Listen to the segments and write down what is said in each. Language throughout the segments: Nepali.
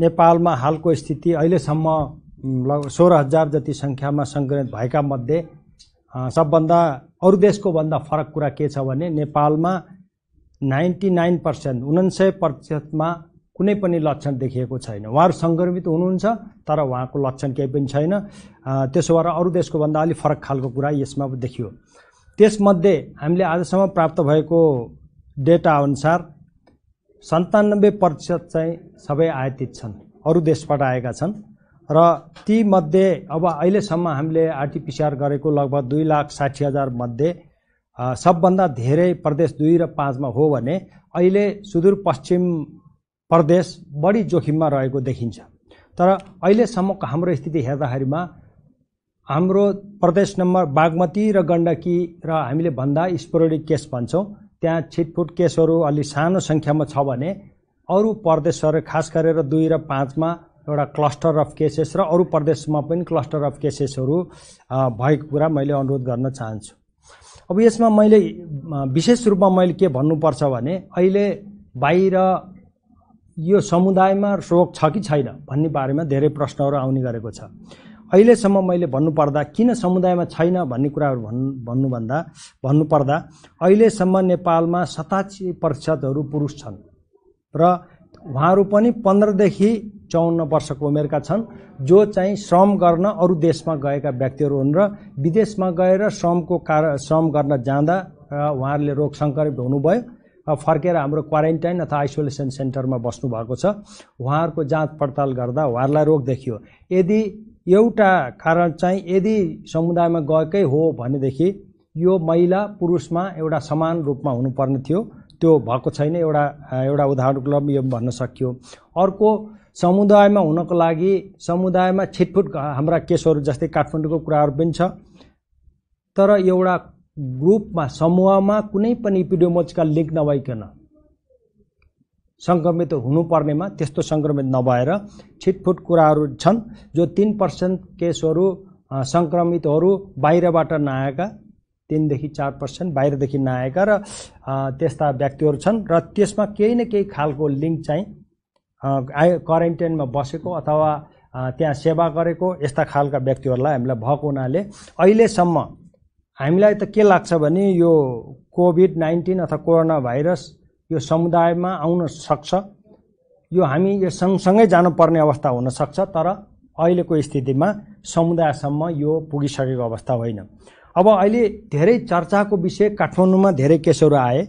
नेपालमा हालको स्थिति अहिलेसम्म लग सोह्र हजार जति सङ्ख्यामा सङ्क्रमित भएका मध्ये सबभन्दा अरू देशको भन्दा फरक कुरा के छ भने नेपालमा नाइन्टी नाइन पर्सेन्ट उनान्सय प्रतिशतमा कुनै पनि लक्षण देखिएको छैन उहाँहरू सङ्क्रमित हुनुहुन्छ तर उहाँको लक्षण केही पनि छैन त्यसो भएर अरू देशको भन्दा अलिक फरक खालको कुरा यसमा देखियो त्यसमध्ये हामीले आजसम्म प्राप्त भएको डेटा अनुसार सन्तानब्बे प्रतिशत चाहिँ सबै आयातित छन् अरू देशबाट आएका छन् र ती मध्ये अब अहिलेसम्म हामीले आरटिपिसिआर गरेको लगभग दुई लाख साठी हजार मध्ये सबभन्दा धेरै प्रदेश दुई र पाँचमा हो भने अहिले सुदूरपश्चिम प्रदेश बढी जोखिममा रहेको देखिन्छ तर अहिलेसम्मको हाम्रो स्थिति हेर्दाखेरिमा हाम्रो प्रदेश नम्बर बागमती र गण्डकी र हामीले भन्दा स्पोरोडिक केस भन्छौँ त्यहाँ छिटफुट केसहरू अलि सानो सङ्ख्यामा छ भने अरू प्रदेशहरू खास गरेर दुई र पाँचमा एउटा क्लस्टर अफ केसेस र अरू प्रदेशमा पनि क्लस्टर अफ केसेसहरू भएको कुरा मैले अनुरोध गर्न चाहन्छु अब यसमा मैले विशेष रूपमा मैले के भन्नुपर्छ भने अहिले बाहिर यो समुदायमा रोग छ कि छैन भन्ने बारेमा धेरै प्रश्नहरू आउने गरेको छ अहिलेसम्म मैले भन्नुपर्दा किन समुदायमा छैन भन्ने कुराहरू भन् भन्नुभन्दा भन्नुपर्दा अहिलेसम्म नेपालमा सतासी प्रतिशतहरू पुरुष छन् र उहाँहरू पनि पन्ध्रदेखि चौन्न वर्षको उमेरका छन् जो चाहिँ श्रम गर्न अरू देशमा गएका व्यक्तिहरू हुन् र विदेशमा गएर श्रमको कार श्रम गर्न जाँदा उहाँहरूले रोग सङ्क्रमित हुनुभयो फर्केर हाम्रो क्वारेन्टाइन अथवा आइसोलेसन सेन्टरमा बस्नुभएको छ उहाँहरूको जाँच पडताल गर्दा उहाँहरूलाई रोग देखियो यदि एउटा कारण चाहिँ यदि समुदायमा गएकै हो भनेदेखि यो महिला पुरुषमा एउटा समान रूपमा हुनुपर्ने थियो त्यो भएको छैन एउटा एउटा उदाहरणको रूपमा यो भन्न सकियो अर्को समुदायमा हुनको लागि समुदायमा छिटफुट हाम्रा केसहरू जस्तै काठमाडौँको कुराहरू पनि छ तर एउटा ग्रुपमा समूहमा कुनै पनि इपिडियोमोजिकल लिङ्क नभइकन सङ्क्रमित हुनुपर्नेमा त्यस्तो सङ्क्रमित नभएर छिटफुट कुराहरू छन् जो तिन पर्सेन्ट केसहरू सङ्क्रमितहरू बाहिरबाट नआएका तिनदेखि चार पर्सेन्ट बाहिरदेखि नआएका र त्यस्ता व्यक्तिहरू छन् र त्यसमा केही न केही खालको लिङ्क चाहिँ आयो क्वारेन्टाइनमा बसेको अथवा त्यहाँ सेवा गरेको यस्ता खालका व्यक्तिहरूलाई हामीलाई भएको हुनाले अहिलेसम्म हामीलाई त के लाग्छ भने यो कोभिड नाइन्टिन अथवा कोरोना भाइरस यो समुदायमा आउन सक्छ यो हामी यो सँगसँगै जानुपर्ने अवस्था हुनसक्छ तर अहिलेको स्थितिमा समुदायसम्म यो पुगिसकेको अवस्था होइन अब अहिले धेरै चर्चाको विषय काठमाडौँमा धेरै केसहरू आए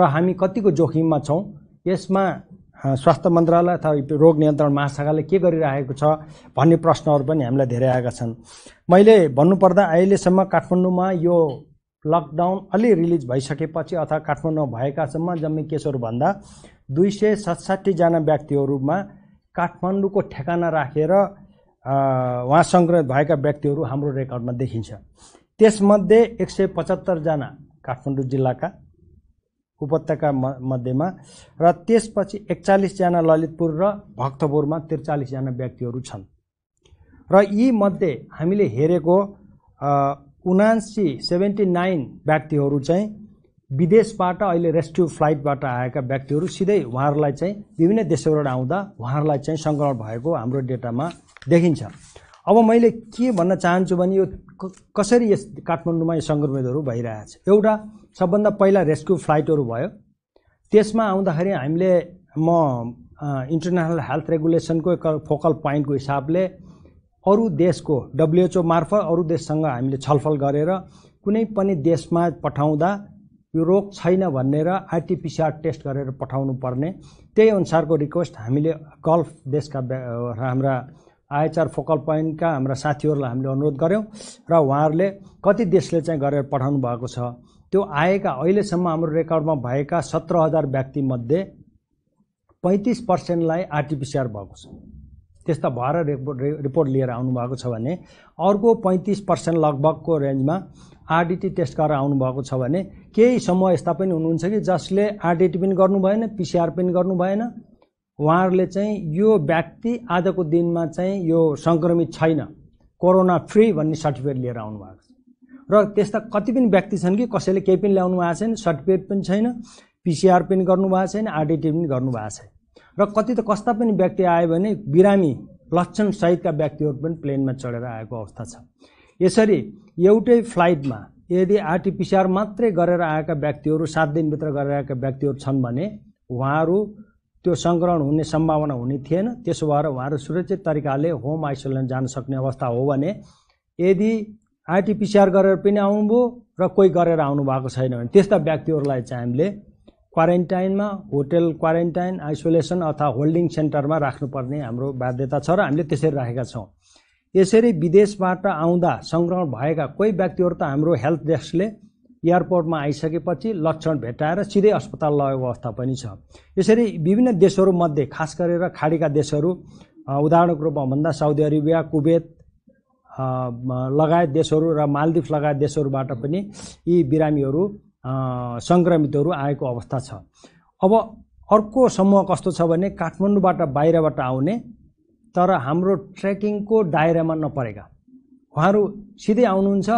र हामी कतिको जोखिममा छौँ यसमा स्वास्थ्य मन्त्रालय अथवा रोग नियन्त्रण महाशाखाले के गरिरहेको छ भन्ने प्रश्नहरू पनि हामीलाई धेरै आएका छन् मैले भन्नुपर्दा अहिलेसम्म काठमाडौँमा यो लकडाउन अलि रिलिज भइसकेपछि अथवा काठमाडौँमा भएकासम्म जम्मी केसहरूभन्दा दुई सय सतसाठीजना व्यक्तिहरूमा काठमाडौँको ठेगाना राखेर उहाँ सङ्क्रमित भएका व्यक्तिहरू हाम्रो रेकर्डमा देखिन्छ त्यसमध्ये एक सय पचहत्तरजना काठमाडौँ जिल्लाका उपत्यका मध्येमा र त्यसपछि एकचालिसजना ललितपुर र भक्तपुरमा त्रिचालिसजना व्यक्तिहरू छन् र यीमध्ये हामीले हेरेको उनासी सेभेन्टी नाइन व्यक्तिहरू चाहिँ विदेशबाट अहिले रेस्क्यु फ्लाइटबाट आएका व्यक्तिहरू सिधै उहाँहरूलाई चाहिँ विभिन्न देशहरूबाट आउँदा उहाँहरूलाई चाहिँ सङ्क्रमण भएको हाम्रो डेटामा देखिन्छ अब मैले के भन्न चाहन्छु भने यो कसरी यस काठमाडौँमा यो सङ्क्रमितहरू भइरहेछ एउटा सबभन्दा पहिला रेस्क्यु फ्लाइटहरू भयो त्यसमा आउँदाखेरि हामीले म इन्टरनेसनल हेल्थ रेगुलेसनको फोकल पोइन्टको हिसाबले अरू देशको डब्लुएचओ मार्फत अरू देशसँग हामीले छलफल गरेर कुनै पनि देशमा पठाउँदा यो रोग छैन भनेर आरटिपिसिआर टेस्ट गरेर पठाउनु पर्ने त्यही अनुसारको रिक्वेस्ट हामीले गल्फ देशका हाम्रा आइएचआर फोकल पोइन्टका हाम्रा साथीहरूलाई हामीले अनुरोध गऱ्यौँ र उहाँहरूले कति देशले चाहिँ गरेर पठाउनु भएको छ त्यो आएका अहिलेसम्म हाम्रो रेकर्डमा भएका सत्र हजार व्यक्तिमध्ये पैँतिस पर्सेन्टलाई आरटिपिसिआर भएको छ त्यस्ता भएर रिपोर्ट रिपोर्ट लिएर आउनुभएको छ भने अर्को पैँतिस पर्सेन्ट लगभगको रेन्जमा आरडिटी टेस्ट गरेर आउनुभएको छ भने केही समूह यस्ता पनि हुनुहुन्छ कि जसले आरडिटी पनि गर्नु भएन पिसिआर पनि गर्नु भएन उहाँहरूले चाहिँ यो व्यक्ति आजको दिनमा चाहिँ यो सङ्क्रमित छैन कोरोना फ्री भन्ने सर्टिफिकेट लिएर आउनुभएको छ र त्यस्ता कति पनि व्यक्ति छन् कि कसैले केही पनि ल्याउनु भएको छैन सर्टिफिकेट पनि छैन पिसिआर पनि गर्नुभएको छैन आरडिटी पनि गर्नुभएको छैन र कति त कस्ता पनि व्यक्ति आयो भने बिरामी लक्षणसहितका व्यक्तिहरू पनि प्लेनमा चढेर आएको अवस्था छ यसरी एउटै फ्लाइटमा यदि आरटिपिसिआर मात्रै गरेर आएका व्यक्तिहरू सात दिनभित्र गरेर आएका व्यक्तिहरू छन् भने उहाँहरू त्यो सङ्क्रमण हुने सम्भावना हुने थिएन त्यसो भएर उहाँहरू सुरक्षित तरिकाले होम आइसोलेसन जान सक्ने अवस्था हो भने यदि आरटिपिसिआर गरेर पनि आउनुभयो र कोही गरेर आउनु भएको छैन भने त्यस्ता व्यक्तिहरूलाई चाहिँ हामीले क्वारेन्टाइनमा होटेल क्वारेन्टाइन आइसोलेसन अथवा होल्डिङ सेन्टरमा राख्नुपर्ने हाम्रो बाध्यता छ र हामीले त्यसरी राखेका छौँ यसरी विदेशबाट आउँदा सङ्क्रमण भएका कोही व्यक्तिहरू त हाम्रो हेल्थ डेस्कले एयरपोर्टमा आइसकेपछि लक्षण भेटाएर सिधै अस्पताल लगेको अवस्था पनि छ यसरी विभिन्न देशहरूमध्ये खास गरेर खाडीका देशहरू उदाहरणको रूपमा भन्दा साउदी अरेबिया कुवेत लगायत देशहरू र मालदिप्स लगायत देशहरूबाट पनि यी बिरामीहरू सङ्क्रमितहरू आएको अवस्था छ अब अर्को समूह कस्तो छ भने काठमाडौँबाट बाहिरबाट आउने तर हाम्रो ट्रेकिङको दायरामा नपरेका उहाँहरू सिधै आउनुहुन्छ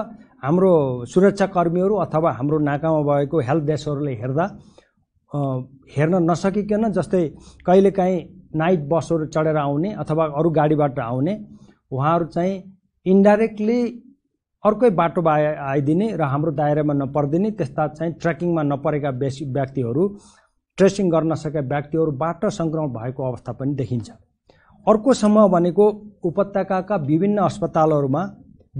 हाम्रो सुरक्षाकर्मीहरू अथवा हाम्रो नाकामा भएको हेल्थ डेस्कहरूले हेर्दा हेर्न नसकिकन जस्तै कहिलेकाहीँ नाइट बसहरू चढेर आउने अथवा अरू गाडीबाट आउने उहाँहरू चाहिँ इन्डाइरेक्टली अर्कै बाटो आइ आइदिने र हाम्रो दायरामा नपरिदिने त्यस्ता चाहिँ ट्रेकिङमा नपरेका बेसी व्यक्तिहरू ट्रेसिङ गर्न सकेका व्यक्तिहरूबाट सङ्क्रमण भएको अवस्था पनि देखिन्छ अर्को समूह भनेको उपत्यकाका विभिन्न अस्पतालहरूमा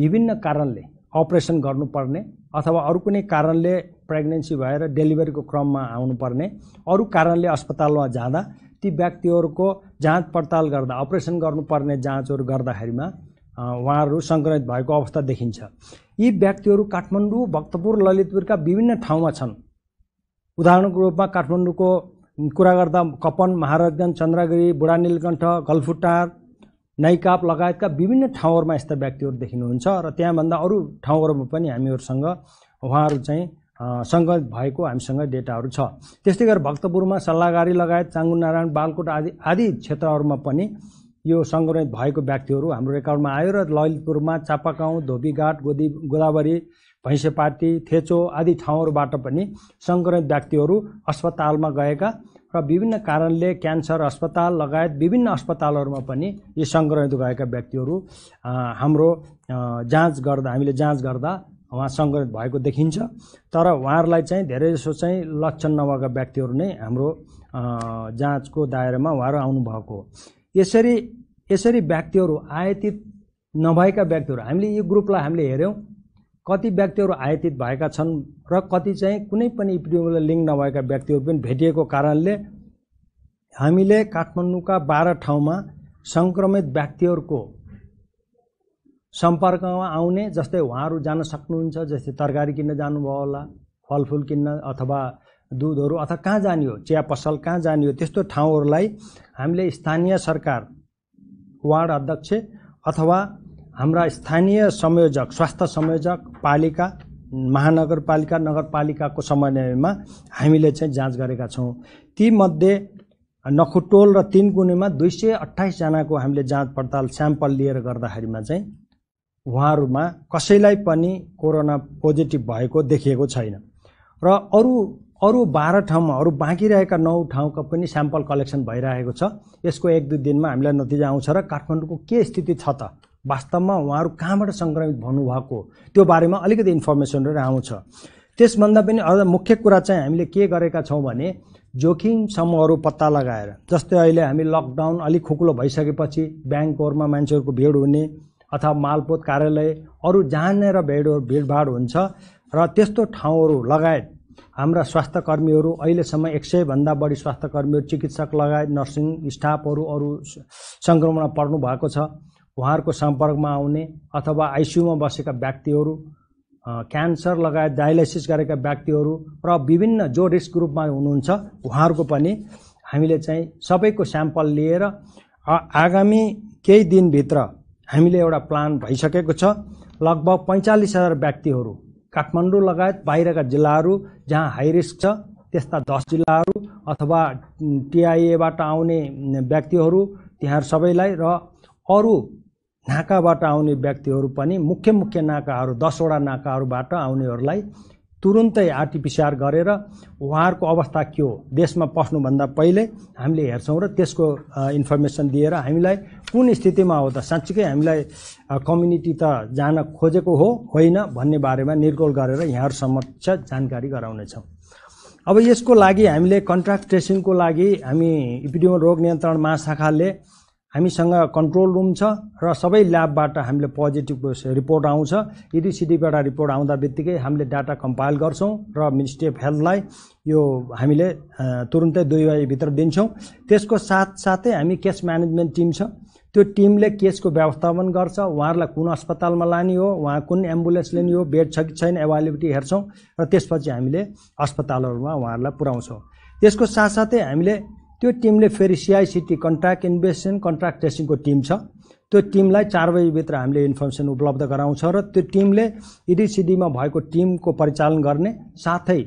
विभिन्न कारणले अपरेसन गर्नुपर्ने अथवा अरू कुनै कारणले प्रेग्नेन्सी भएर डेलिभरीको क्रममा आउनुपर्ने अरू कारणले अस्पतालमा जाँदा ती व्यक्तिहरूको जाँच पडताल गर्दा अपरेसन गर्नुपर्ने जाँचहरू गर्दाखेरिमा उहाँहरू सङ्क्रमित भएको अवस्था देखिन्छ यी व्यक्तिहरू काठमाडौँ भक्तपुर ललितपुरका विभिन्न ठाउँमा छन् उदाहरणको रूपमा काठमाडौँको कुरा गर्दा कपन महाराजगञ्ज चन्द्रगिरी बुढा नीलकण्ठ गल्फुटार नाइकाप लगायतका विभिन्न ठाउँहरूमा यस्ता व्यक्तिहरू देखिनुहुन्छ र त्यहाँभन्दा अरू ठाउँहरूमा पनि हामीहरूसँग उहाँहरू चाहिँ सङ्गत भएको हामीसँग डेटाहरू छ त्यस्तै गरेर भक्तपुरमा सल्लाहगारी लगायत चाङ्गु बालकोट आदि आदि क्षेत्रहरूमा पनि यो सङ्क्रमित भएको व्यक्तिहरू हाम्रो रेकर्डमा आयो र ललितपुरमा चापागाउँ धोबीघाट गोदी गोदावरी भैँसेपाती थेचो आदि ठाउँहरूबाट पनि सङ्क्रमित व्यक्तिहरू अस्पतालमा गएका र विभिन्न कारणले क्यान्सर अस्पताल लगायत विभिन्न अस्पतालहरूमा पनि यी सङ्क्रमित भएका व्यक्तिहरू हाम्रो जाँच गर्दा हामीले जाँच गर्दा उहाँ सङ्क्रमित भएको देखिन्छ तर उहाँहरूलाई चाहिँ धेरैजसो चाहिँ लक्षण नभएका व्यक्तिहरू नै हाम्रो जाँचको दायरामा उहाँहरू आउनुभएको हो यसरी यसरी व्यक्तिहरू आयातित नभएका व्यक्तिहरू हामीले यो ग्रुपलाई हामीले हेऱ्यौँ कति व्यक्तिहरू आयातित भएका छन् र कति चाहिँ कुनै पनि इपिडियोलाई लिङ्क नभएका व्यक्तिहरू पनि भेटिएको कारणले हामीले काठमाडौँका बाह्र ठाउँमा सङ्क्रमित व्यक्तिहरूको सम्पर्कमा आउने जस्तै उहाँहरू जान सक्नुहुन्छ जस्तै तरकारी किन्न जानुभयो होला फलफुल किन्न अथवा दुधहरू अथवा कहाँ जाने हो चिया पसल कहाँ जाने हो त्यस्तो ठाउँहरूलाई हामीले स्थानीय सरकार वार्ड अध्यक्ष अथवा हाम्रा स्थानीय संयोजक स्वास्थ्य संयोजक पालिका महानगरपालिका नगरपालिकाको समन्वयमा हामीले चाहिँ जाँच गरेका छौँ तीमध्ये नखुटोल र तिन गुणेमा दुई सय अठाइसजनाको हामीले जाँच पडताल स्याम्पल लिएर गर्दाखेरिमा चाहिँ उहाँहरूमा कसैलाई पनि कोरोना पोजिटिभ भएको देखिएको छैन र अरू अरू बाह्र ठाउँमा अरू बाँकी रहेका नौ ठाउँको पनि स्याम्पल कलेक्सन भइरहेको छ यसको एक दुई दिनमा हामीलाई नतिजा आउँछ र काठमाडौँको के स्थिति छ त वास्तवमा उहाँहरू कहाँबाट सङ्क्रमित भन्नुभएको त्यो बारेमा अलिकति इन्फर्मेसनहरू आउँछ त्यसभन्दा पनि अझ मुख्य कुरा चाहिँ हामीले के गरेका छौँ भने जोखिम समूहहरू पत्ता लगाएर जस्तै अहिले हामी लकडाउन अलिक खुकुलो भइसकेपछि ब्याङ्कहरूमा मान्छेहरूको भिड हुने अथवा मालपोत कार्यालय अरू जहाँनिर भिड भिडभाड हुन्छ र त्यस्तो ठाउँहरू लगायत हाम्रा स्वास्थ्य कर्मीहरू अहिलेसम्म एक सयभन्दा बढी स्वास्थ्य कर्मीहरू चिकित्सक लगायत नर्सिङ स्टाफहरू अरू सङ्क्रमणमा पर्नु भएको छ उहाँहरूको सम्पर्कमा आउने अथवा आइसियुमा बसेका व्यक्तिहरू क्यान्सर लगायत डायलाइसिस गरेका व्यक्तिहरू र विभिन्न जो रिस्क ग्रुपमा हुनुहुन्छ उहाँहरूको पनि हामीले चाहिँ सबैको स्याम्पल लिएर आगामी केही दिनभित्र हामीले एउटा प्लान भइसकेको छ लगभग पैँचालिस हजार व्यक्तिहरू काठमाडौँ लगायत बाहिरका जिल्लाहरू जहाँ हाई रिस्क छ त्यस्ता दस जिल्लाहरू अथवा टिआइएबाट आउने व्यक्तिहरू त्यहाँ सबैलाई र अरू नाकाबाट आउने व्यक्तिहरू पनि मुख्य मुख्य नाकाहरू दसवटा नाकाहरूबाट आउनेहरूलाई तुरुन्तै आरटिपिसिआर गरेर उहाँहरूको अवस्था के हो देशमा पस्नुभन्दा पहिले हामीले हेर्छौँ र त्यसको इन्फर्मेसन दिएर हामीलाई कुन स्थितिमा हो त साँच्चीकै हामीलाई कम्युनिटी त जान खोजेको हो होइन भन्ने बारेमा निर्गोल गरेर यहाँहरू समक्ष जानकारी गराउनेछौँ अब यसको लागि हामीले कन्ट्राक्ट ट्रेसिङको लागि हामी इपिडियो रोग नियन्त्रण महाशाखाले हामीसँग कन्ट्रोल रुम छ र सबै ल्याबबाट हामीले पोजिटिभ रिपोर्ट आउँछ यदि सिडीबाट रिपोर्ट आउँदा बित्तिकै हामीले डाटा कम्पाइल गर्छौँ र मिनिस्ट्री अफ हेल्थलाई यो हामीले तुरुन्तै दुई बजीभित्र दिन्छौँ त्यसको साथसाथै हामी केस म्यानेजमेन्ट टिम छ त्यो टिमले केसको व्यवस्थापन गर्छ उहाँहरूलाई कुन अस्पतालमा लाने हो उहाँ कुन एम्बुलेन्स लिने हो बेड छ कि छैन एभाइलेबिलिटी हेर्छौँ र त्यसपछि हामीले अस्पतालहरूमा उहाँहरूलाई पुऱ्याउँछौँ त्यसको साथसाथै हामीले त्यो टिमले फेरि सिआइसिटी कन्ट्राक्ट इन्भेस्टेसन कन्ट्राक्ट टेस्टिङको टिम छ त्यो टिमलाई चार बजीभित्र हामीले इन्फर्मेसन उपलब्ध गराउँछ र त्यो टिमले इडिसिडीमा e भएको टिमको परिचालन गर्ने साथै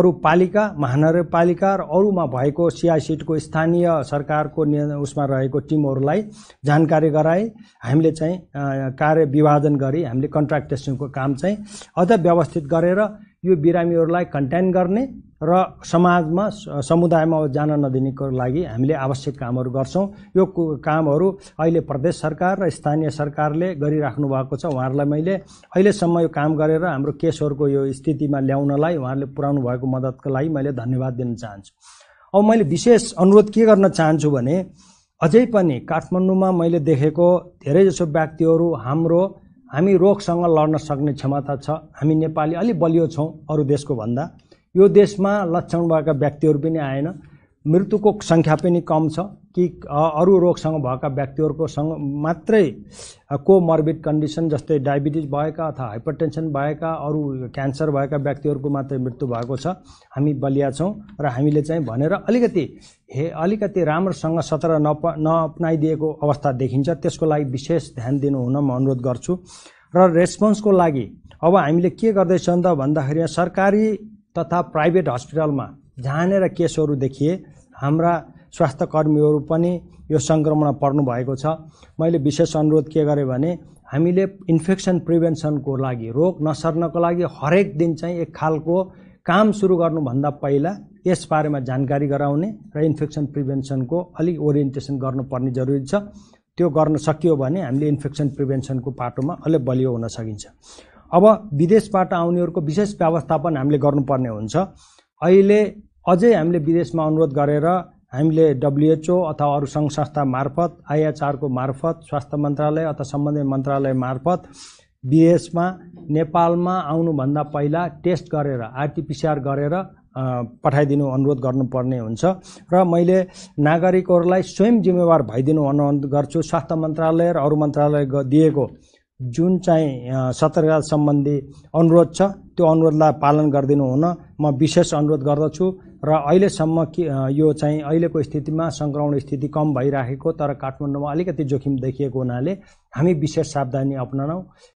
अरू पालिका महानगरपालिका र अरूमा भएको सिआइसिटको स्थानीय सरकारको उसमा रहेको टिमहरूलाई जानकारी गराए हामीले चाहिँ कार्य विभाजन गरी हामीले कन्ट्राक्ट टेस्टिङको काम चाहिँ अझ व्यवस्थित गरेर यो बिरामीहरूलाई कन्टेन गर्ने र समाजमा समुदायमा जान नदिनेको लागि हामीले आवश्यक कामहरू गर्छौँ यो कामहरू अहिले प्रदेश सरकार र स्थानीय सरकारले गरिराख्नु भएको छ उहाँहरूलाई मैले अहिलेसम्म यो काम गरेर हाम्रो केसहरूको यो स्थितिमा ल्याउनलाई उहाँहरूले पुर्याउनु भएको मद्दतको लागि मैले धन्यवाद दिन चाहन्छु अब मैले विशेष अनुरोध के गर्न चाहन्छु भने अझै पनि काठमाडौँमा मैले देखेको धेरैजसो व्यक्तिहरू हाम्रो हामी रोगसँग लड्न सक्ने क्षमता छ हामी नेपाली अलिक बलियो छौँ अरू देशको भन्दा यो देशमा लक्षण भएका व्यक्तिहरू पनि आएन मृत्युको सङ्ख्या पनि कम छ कि अरू रोगसँग भएका व्यक्तिहरूको सँग मात्रै को मर्बिड कन्डिसन जस्तै डायबिटिज भएका अथवा हाइपरटेन्सन भएका अरू क्यान्सर भएका व्यक्तिहरूको मात्रै मृत्यु भएको छ हामी बलिया छौँ र हामीले चाहिँ भनेर अलिकति हे अलिकति राम्रोसँग सत्र नप नअपनाइदिएको अवस्था देखिन्छ त्यसको लागि विशेष ध्यान दिनु हुन म अनुरोध गर्छु र रेस्पोन्सको लागि अब हामीले के गर्दैछौँ त भन्दाखेरि सरकारी तथा प्राइभेट हस्पिटलमा जहाँनिर केसहरू देखिए हाम्रा स्वास्थ्य कर्मीहरू पनि यो सङ्क्रमणमा भएको छ मैले विशेष अनुरोध के गरेँ भने हामीले इन्फेक्सन प्रिभेन्सनको लागि रोग नसर्नको लागि हरेक दिन चाहिँ एक खालको काम सुरु गर्नुभन्दा पहिला यस बारेमा जानकारी गराउने र इन्फेक्सन प्रिभेन्सनको अलिक ओरिएन्टेसन गर्नुपर्ने जरुरी छ त्यो गर्न सकियो भने हामीले इन्फेक्सन प्रिभेन्सनको पाटोमा अलि बलियो हुन सकिन्छ अब विदेशबाट आउनेहरूको विशेष व्यवस्थापन हामीले गर्नुपर्ने हुन्छ अहिले अझै हामीले विदेशमा अनुरोध गरेर हामीले डब्लुएचओ अथवा अरू सङ्घ संस्था मार्फत आइएचआरको मार्फत स्वास्थ्य मन्त्रालय अथवा सम्बन्धित मन्त्रालय मार्फत विदेशमा नेपालमा आउनुभन्दा पहिला टेस्ट गरेर आरटिपिसिआर गरेर पठाइदिनु अनुरोध गर्नुपर्ने हुन्छ र मैले नागरिकहरूलाई स्वयं जिम्मेवार भइदिनु अनुरोध गर्छु स्वास्थ्य मन्त्रालय र अरू मन्त्रालय दिएको जुन चाहिँ सतर्कता सम्बन्धी अनुरोध छ त्यो अनुरोधलाई पालन गरिदिनु हुन म विशेष अनुरोध गर्दछु र अहिलेसम्म कि यो चाहिँ अहिलेको स्थितिमा सङ्क्रमण स्थिति कम भइराखेको तर काठमाडौँमा अलिकति जोखिम देखिएको हुनाले हामी विशेष सावधानी अप्नाउँ